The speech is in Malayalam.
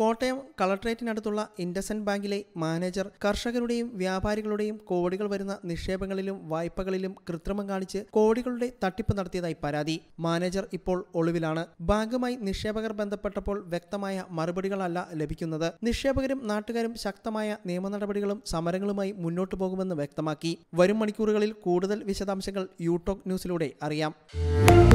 കോട്ടയം കളക്ട്രേറ്റിനടുത്തുള്ള ഇൻഡസൻഡ് ബാങ്കിലെ മാനേജർ കർഷകരുടെയും വ്യാപാരികളുടെയും കോടികൾ വരുന്ന നിക്ഷേപങ്ങളിലും വായ്പകളിലും കൃത്രിമം കാണിച്ച് കോടികളുടെ തട്ടിപ്പ് നടത്തിയതായി പരാതി മാനേജർ ഇപ്പോൾ ഒളിവിലാണ് ബാങ്കുമായി നിക്ഷേപകർ ബന്ധപ്പെട്ടപ്പോൾ വ്യക്തമായ മറുപടികളല്ല ലഭിക്കുന്നത് നിക്ഷേപകരും നാട്ടുകാരും ശക്തമായ നിയമ നടപടികളും സമരങ്ങളുമായി മുന്നോട്ടു പോകുമെന്ന് വ്യക്തമാക്കി വരും മണിക്കൂറുകളിൽ കൂടുതൽ വിശദാംശങ്ങൾ യൂടോക് ന്യൂസിലൂടെ അറിയാം